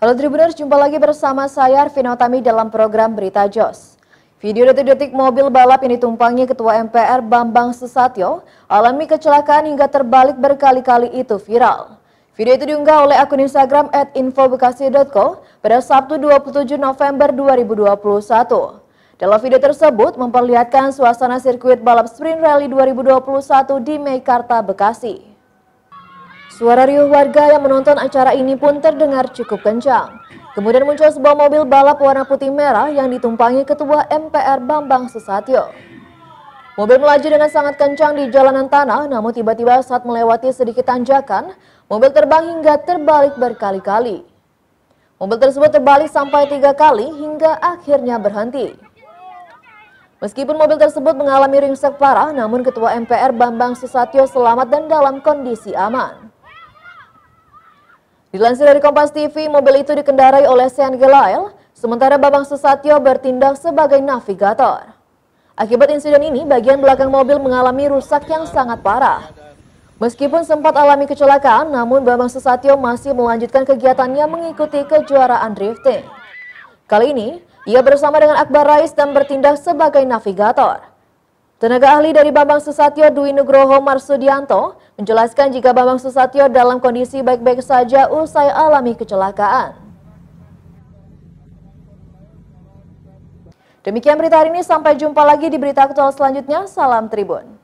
Halo Tribuners, jumpa lagi bersama saya Arvino Tami dalam program Berita Jos. Video detik-detik mobil balap yang ditumpangi Ketua MPR Bambang Susatyo alami kecelakaan hingga terbalik berkali-kali itu viral. Video itu diunggah oleh akun Instagram at infobekasi.co pada Sabtu 27 November 2021. Dalam video tersebut memperlihatkan suasana sirkuit balap sprint rally 2021 di Meikarta, Bekasi. Suara riuh warga yang menonton acara ini pun terdengar cukup kencang. Kemudian muncul sebuah mobil balap warna putih merah yang ditumpangi Ketua MPR Bambang Susatyo. Mobil melaju dengan sangat kencang di jalanan tanah, namun tiba-tiba saat melewati sedikit tanjakan, mobil terbang hingga terbalik berkali-kali. Mobil tersebut terbalik sampai tiga kali hingga akhirnya berhenti. Meskipun mobil tersebut mengalami ringsek parah, namun Ketua MPR Bambang Susatyo selamat dan dalam kondisi aman. Dilansir dari Kompas TV, mobil itu dikendarai oleh Sean Gelael, sementara Babang Susatyo bertindak sebagai navigator. Akibat insiden ini, bagian belakang mobil mengalami rusak yang sangat parah. Meskipun sempat alami kecelakaan, namun Babang Susatyo masih melanjutkan kegiatannya mengikuti kejuaraan drifting. Kali ini, ia bersama dengan Akbar Rais dan bertindak sebagai navigator. Tenaga ahli dari Bambang Susatyo Dwi Nugroho Marsudianto menjelaskan jika Bambang Susatyo dalam kondisi baik-baik saja usai alami kecelakaan. Demikian berita hari ini, sampai jumpa lagi di berita aktual selanjutnya. Salam Tribun.